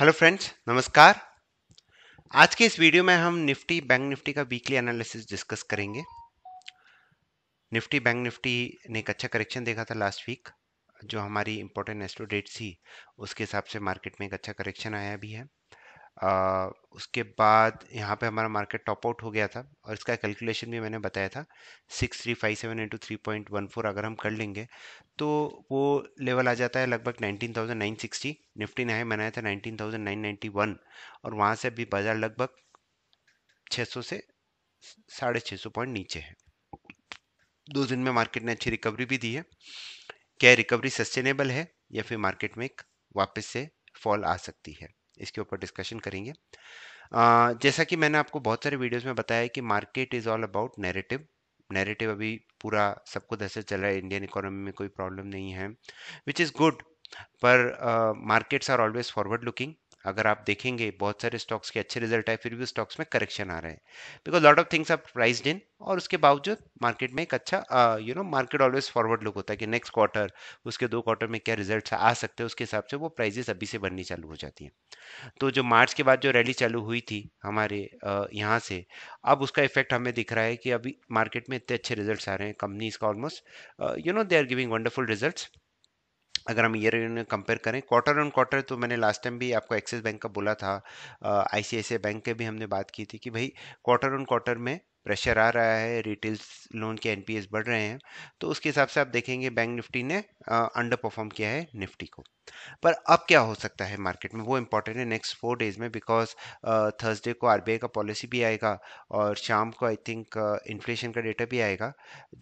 hello friends नमस्कार आज के इस वीडियो में हम निफ्टी बैंक निफ्टी का वीकली एनालिसिस डिस्कस करेंगे निफ्टी बैंक निफ्टी ने एक अच्छा करेक्शन देखा था लास्ट वीक जो हमारी इंपॉर्टेंट एस्टो डेट थी उसके हिसाब से मार्केट में एक अच्छा करेक्शन आया भी है आ, उसके बाद यहाँ पे हमारा मार्केट टॉप आउट हो गया था और इसका कैलकुलेशन भी मैंने बताया था six three five seven into three point one four अगर हम कर लेंगे तो वो लेवल आ जाता है लगभग nineteen thousand nine sixty Nifty ने हाई मनाया था nineteen thousand nine ninety one और वहाँ से अभी बाज़ार लगभग छः सौ से साढ़े छः सौ पॉइंट नीचे है दो दिन में मार्केट ने अच्छी रिकवरी भी दी है क्या रिकवरी सस्टेनेबल है या फिर मार्केट में एक वापस से फॉल आ सकती है इसके ऊपर डिस्कशन करेंगे uh, जैसा कि मैंने आपको बहुत सारे वीडियोस में बताया कि market is all about narrative narrative अभी पूरा सबको दस चल रहा है इंडियन इकोनॉमी में कोई प्रॉब्लम नहीं है विच इज़ गुड पर markets are always forward looking अगर आप देखेंगे बहुत सारे स्टॉक्स के अच्छे रिजल्ट आए फिर भी स्टॉक्स में करेक्शन आ रहे हैं because lot of things are priced in और उसके बावजूद मार्केट में एक अच्छा you know market always forward look होता है कि नेक्स्ट क्वार्टर उसके दो क्वार्टर में क्या रिजल्ट आ सकते हैं उसके हिसाब से वो प्राइजेस अभी से बढ़नी चालू हो जाती हैं तो जो मार्च के बाद जो रैली चालू हुई थी हमारे यहाँ से अब उसका इफेक्ट हमें दिख रहा है कि अभी मार्केट में इतने अच्छे रिजल्ट आ रहे हैं कंपनीज का almost you know they are giving wonderful result अगर हम ईयर ईयर कंपेयर करें क्वार्टर ऑन क्वार्टर तो मैंने लास्ट टाइम भी आपको एक्सिस बैंक का बोला था आई बैंक के भी हमने बात की थी कि भाई क्वार्टर ऑन क्वार्टर में प्रेशर आ रहा है रिटेल लोन के एनपीएस बढ़ रहे हैं तो उसके हिसाब से आप देखेंगे बैंक निफ्टी ने अंडर परफॉर्म किया है निफ्टी को पर अब क्या हो सकता है मार्केट में वो इम्पॉर्टेंट है नेक्स्ट फोर डेज में बिकॉज थर्सडे को आरबीआई का पॉलिसी भी आएगा और शाम को आई थिंक इन्फ्लेशन का डेटा भी आएगा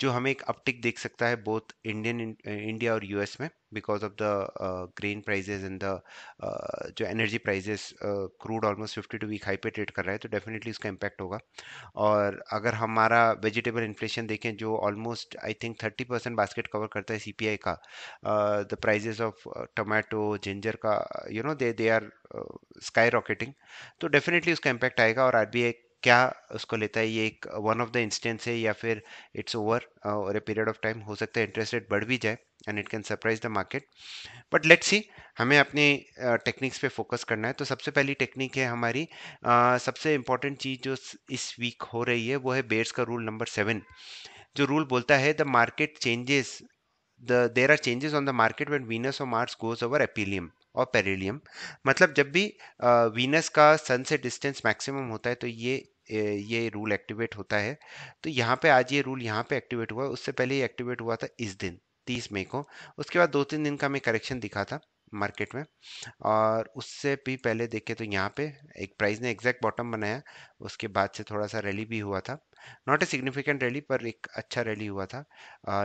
जो हमें एक अपटिक देख सकता है बोथ इंडियन इंडिया और यूएस में because of the uh, grain prices and the uh, जो energy prices crude almost fifty two week high पे ट्रेड कर रहा है तो डेफिनेटली उसका इम्पैक्ट होगा और अगर हमारा वेजिटेबल इन्फ्लेशन देखें जो almost I think thirty percent basket cover करता है सी पी आई का the prices of tomato ginger का you know they they are skyrocketing तो डेफिनेटली उसका इम्पैक्ट आएगा और आर बी आई क्या उसको लेता है ये एक वन ऑफ द इंस्टेंस है या फिर इट्स ओवर और ए पीरियड ऑफ टाइम हो सकता है इंटरेस्ट रेट बढ़ भी जाए and it can surprise the market but let's see हमें अपने टेक्निक्स uh, पे फोकस करना है तो सबसे पहली टेक्निक है हमारी आ, uh, सबसे इंपॉर्टेंट चीज़ जो इस वीक हो रही है वो है बेयर्स का रूल नंबर सेवन जो रूल बोलता है the market changes the there are changes on the market when Venus और मार्स गोज ओवर एपीलियम और पेरिलियम मतलब जब भी वीनस uh, का सन से डिस्टेंस मैक्सिमम होता है तो ये ये रूल एक्टिवेट होता है तो यहाँ पे आज ये रूल यहाँ पे एक्टिवेट हुआ उससे पहले ये एक्टिवेट हुआ था इस दिन तीस मई को उसके बाद दो तीन दिन का मैं करेक्शन दिखा था मार्केट में और उससे भी पहले देखे तो यहाँ पे एक प्राइस ने एग्जैक्ट बॉटम बनाया उसके बाद से थोड़ा सा रैली भी हुआ था नॉट ए सिग्निफिकेंट रैली पर एक अच्छा रैली हुआ था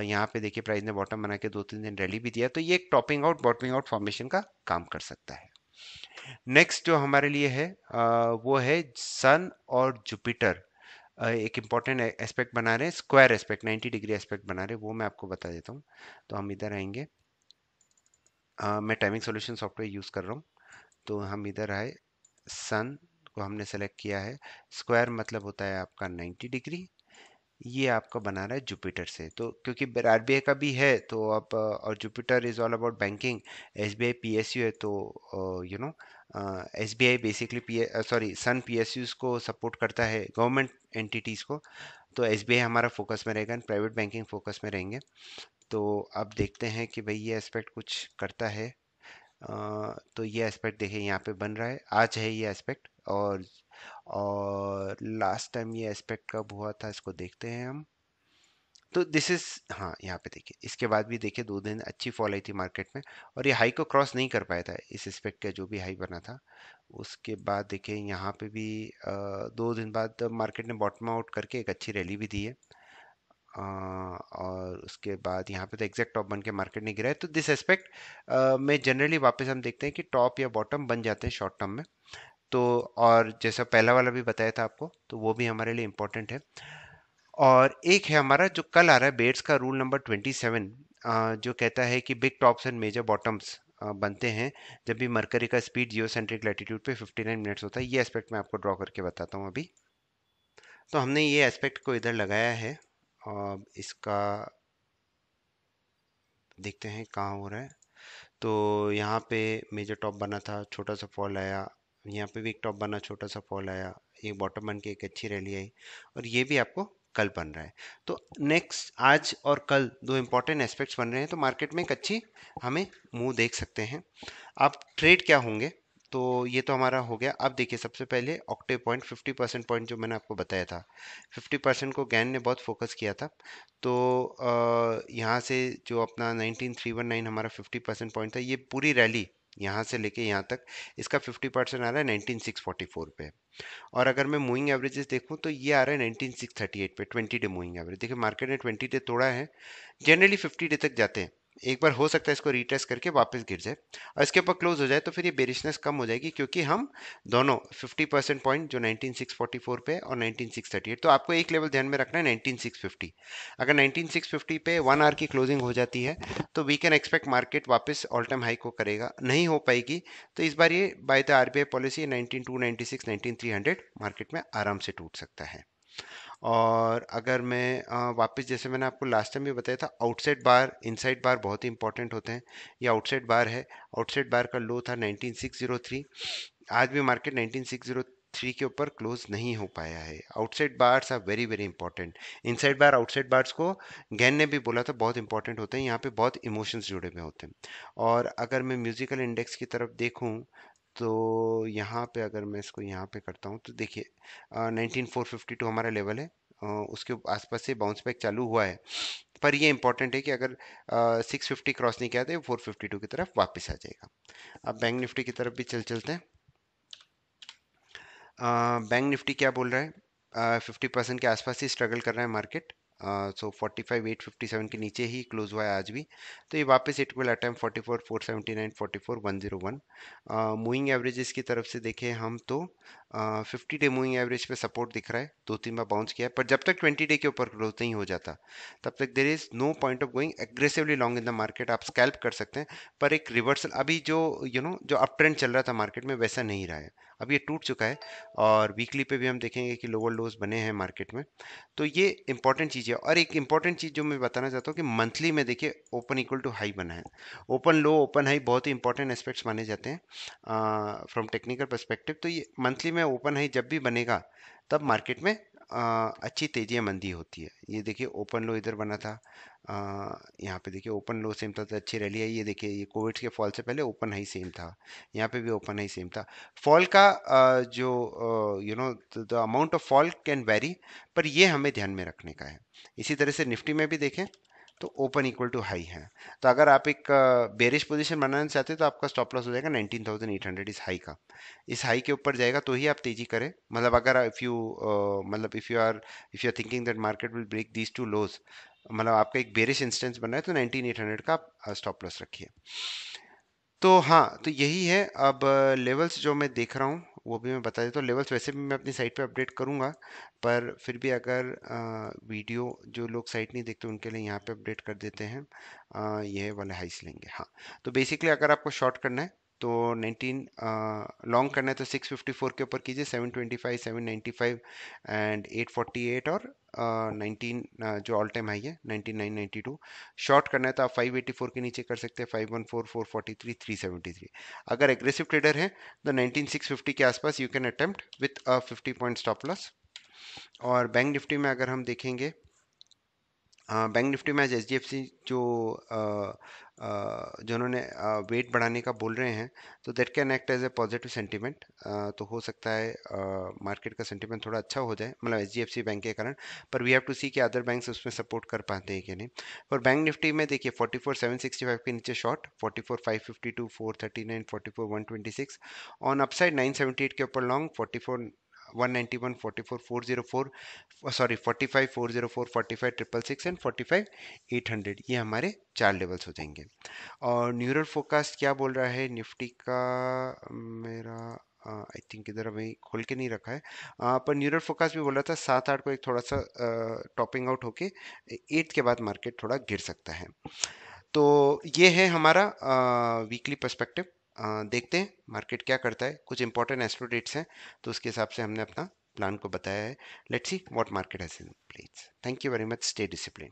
यहाँ पे देखिए प्राइस ने बॉटम बना के दो तीन दिन रैली भी दिया तो ये एक topping out bottoming out formation का काम कर सकता है नेक्स्ट जो हमारे लिए है वो है सन और जुपिटर एक इम्पॉर्टेंट एस्पेक्ट बना रहे हैं स्क्वायर एस्पेक्ट 90 डिग्री एस्पेक्ट बना रहे हैं वो मैं आपको बता देता हूँ तो हम इधर आएंगे आ, मैं टाइमिंग सोल्यूशन सॉफ्टवेयर यूज़ कर रहा हूँ तो हम इधर आए सन को हमने सेलेक्ट किया है स्क्वायर मतलब होता है आपका नाइन्टी डिग्री ये आपका बना रहा है जुपिटर से तो क्योंकि आर का भी है तो आप और Jupiter is all about banking S B I P S U है तो you know S B I basically P sorry sun P S Us को सपोर्ट करता है गवर्नमेंट एंटिटीज़ को तो एस बी आई हमारा फोकस में रहेगा प्राइवेट बैंकिंग फोकस में रहेंगे तो अब देखते हैं कि भाई ये एस्पेक्ट कुछ करता है uh, तो ये एस्पेक्ट देखिए यहाँ पे बन रहा है आज है ये एस्पेक्ट और और लास्ट टाइम ये एस्पेक्ट कब हुआ था इसको देखते हैं हम तो दिस इज हाँ यहाँ पे देखिए इसके बाद भी देखिए दो दिन अच्छी फॉल आई थी मार्केट में और ये हाई को क्रॉस नहीं कर पाया था इस एस्पेक्ट का जो भी हाई बना था उसके बाद देखिए यहाँ पे भी दो दिन बाद मार्केट ने बॉटम आउट करके एक अच्छी रैली भी दी है और उसके बाद यहाँ पे तो एग्जैक्ट टॉप बन के मार्केट नहीं गिरा है तो दिस एस्पेक्ट में जनरली वापस हम देखते हैं कि टॉप या बॉटम बन जाते हैं शॉर्ट टर्म में तो और जैसा पहला वाला भी बताया था आपको तो वो भी हमारे लिए इम्पोर्टेंट है और एक है हमारा जो कल आ रहा है बेट्स का रूल नंबर ट्वेंटी सेवन जो कहता है कि big tops and major bottoms बनते हैं जब भी मरकरी का स्पीड जियो सेंट्रिक पर फिफ्टी नाइन मिनट्स होता है ये एस्पेक्ट मैं आपको ड्रॉ करके बताता हूँ अभी तो हमने ये एस्पेक्ट को इधर लगाया है और इसका देखते हैं कहाँ हो रहा है तो यहाँ पे मेजर टॉप बना था छोटा सा फॉल आया यहाँ पे भी एक टॉप बना छोटा सा फॉल आया एक बॉटम बन के एक अच्छी रैली आई और ये भी आपको कल बन रहा है तो नेक्स्ट आज और कल दो इम्पॉर्टेंट एस्पेक्ट्स बन रहे हैं तो मार्केट में एक अच्छी हमें मुंह देख सकते हैं आप ट्रेड क्या होंगे तो ये तो हमारा हो गया अब देखिए सबसे पहले octave point fifty percent point जो मैंने आपको बताया था फिफ्टी परसेंट को गैन ने बहुत फोकस किया था तो यहाँ से जो अपना नाइनटीन थ्री वन नाइन हमारा फिफ्टी परसेंट पॉइंट था ये पूरी रैली यहाँ से लेके यहाँ तक इसका 50 परसेंट आ रहा है नाइनटीन सिक्स फोर्टी फोर पे और अगर मैं मूविंग एवरेजेस देखूँ तो ये आ रहा है नाइनटीन सिक्स थर्टी एट पे ट्वेंटी डे मूविंग एवरेज देखिए मार्केट ने ट्वेंटी डे थोड़ा है जनरली फिफ्टी डे तक जाते हैं एक बार हो सकता है इसको रिटेस्ट करके वापस गिर जाए और इसके ऊपर क्लोज हो जाए तो फिर ये बेरिशनेस कम हो जाएगी क्योंकि हम दोनों 50 परसेंट पॉइंट जो 19644 पे और 19638 तो आपको एक लेवल ध्यान में रखना है 19650 अगर 19650 पे वन आर की क्लोजिंग हो जाती है तो वी कैन एक्सपेक्ट मार्केट वापस ऑल टाइम हाई को करेगा नहीं हो पाएगी तो इस बार ये by the R policy nineteen two ninety market में आराम से टूट सकता है और अगर मैं वापस जैसे मैंने आपको लास्ट टाइम भी बताया था आउटसाइड बार इनसाइड बार बहुत ही इंपॉर्टेंट होते हैं ये आउटसाइड बार है आउटसाइड बार का लो था 19603 आज भी मार्केट 19603 के ऊपर क्लोज नहीं हो पाया है outside bars are very very important inside bar outside bars को गैन ने भी बोला था बहुत इंपॉर्टेंट होते हैं यहाँ पे बहुत इमोशंस जुड़े हुए होते हैं और अगर मैं म्यूजिकल इंडेक्स की तरफ देखूँ तो यहाँ पे अगर मैं इसको यहाँ पे करता हूँ तो देखिए नाइनटीन फोर फिफ्टी टू हमारा लेवल है उसके आसपास से बाउंस बैक चालू हुआ है पर ये इंपॉर्टेंट है कि अगर सिक्स फिफ्टी क्रॉस नहीं किया तो फोर फिफ्टी टू की तरफ वापस आ जाएगा अब बैंक निफ्टी की तरफ भी चल चलते हैं बैंक निफ्टी क्या बोल रहा है फिफ्टी परसेंट के आसपास ही स्ट्रगल कर रहा है market so forty five eight fifty seven के नीचे ही क्लोज हुआ है आज भी तो ये वापस it will attempt forty four four seventy nine forty four one zero one moving averages की तरफ से देखें हम तो फिफ्टी डे मूविंग एवरेज पे सपोर्ट दिख रहा है दो तीन बार बाउंस किया है पर जब तक ट्वेंटी डे के ऊपर ग्रोथ नहीं हो जाता तब तक there is no point of going aggressively long in the market आप स्कैल्प कर सकते हैं पर एक रिवर्सल अभी जो यू you नो know, जो अप ट्रेंड चल रहा था मार्केट में वैसा नहीं रहा है अब ये टूट चुका है और वीकली पे भी हम देखेंगे कि लोअर लोज बने हैं मार्केट में तो ये इंपॉर्टेंट चीज़ है और एक इंपॉर्टेंट चीज़ जो मैं बताना चाहता हूँ कि मंथली में देखिए ओपन इक्वल टू हाई बना है ओपन लो ओपन हाई बहुत ही इंपॉर्टेंट एस्पेक्ट्स माने जाते हैं फ्रॉम टेक्निकल परस्पेक्टिव तो ये मंथली में ओपन हाई जब भी बनेगा तब मार्केट में आ, अच्छी तेजी मंदी होती है ये देखिए ओपन लो इधर बना था यहाँ पे देखिए ओपन लो सेम था तो अच्छी रैली है ये देखिए ये कोविड के फॉल से पहले ओपन हाई सेम था यहाँ पे भी ओपन हाई सेम था फॉल का आ, जो you know the amount of fall can vary पर ये हमें ध्यान में रखने का है इसी तरह से निफ्टी में भी देखें तो ओपन इक्वल टू हाई है तो अगर आप एक बेरिश पोजीशन बनाना चाहते हैं तो आपका स्टॉप लॉस हो जाएगा 19,800 इस हाई का इस हाई के ऊपर जाएगा तो ही आप तेजी करें मतलब अगर इफ़ यू मतलब if you are if you are thinking that market will break these two lows मतलब आपका एक बेरिश इंस्टेंस बना है तो नाइनटीन का आप स्टॉप लॉस रखिए तो हाँ तो यही है अब लेवल्स जो मैं देख रहा हूँ वो भी मैं बता देता हूँ लेवल्स वैसे भी मैं अपनी साइट पे अपडेट करूँगा पर फिर भी अगर वीडियो जो लोग साइट नहीं देखते उनके लिए यहाँ पे अपडेट कर देते हैं यह वाले हाइस लेंगे हाँ तो बेसिकली अगर आपको शॉर्ट करना है तो 19 लॉन्ग uh, करना है तो 654 के ऊपर कीजिए 725 795 एंड 848 और नाइनटीन uh, uh, जो ऑल टाइम हाई है nineteen nine ninety two short करना है तो आप फाइव एटी फोर के नीचे कर सकते हैं five one four four forty three three seventy three अगर एग्रेसिव ट्रेडर है तो नाइनटीन सिक्स फिफ्टी के आसपास you can attempt with a fifty point stop loss और बैंक निफ्टी में अगर हम देखेंगे बैंक uh, निफ्टी में आज एच जो जिन्होंने वेट बढ़ाने का बोल रहे हैं तो that can act as a positive sentiment तो हो सकता है मार्केट का सेंटीमेंट थोड़ा अच्छा हो जाए मतलब H D F C bank के कारण पर वी हैव टू सी कि अदर बैंक उसमें सपोर्ट कर पाते हैं कि नहीं और बैंक निफ्टी में देखिए forty four seven sixty five के नीचे short forty four five fifty two four thirty nine forty four one twenty six on upside nine seventy eight के ऊपर long forty four 191 44 404 sorry 45 404 45 triple six and 45 800 ये हमारे चार levels हो जाएंगे और न्यूरल फोकास्ट क्या बोल रहा है निफ्टी का मेरा आई थिंक इधर अभी खोल के नहीं रखा है आ, पर न्यूरल फोकस भी बोला था सात आठ को एक थोड़ा सा टॉपिंग आउट होके एट के बाद मार्केट थोड़ा गिर सकता है तो ये है हमारा वीकली पर्सपेक्टिव देखते हैं मार्केट क्या करता है कुछ इंपॉर्टेंट एस्ट्रो डेट्स हैं तो उसके हिसाब से हमने अपना प्लान को बताया है let's see what market has in place thank you very much stay discipline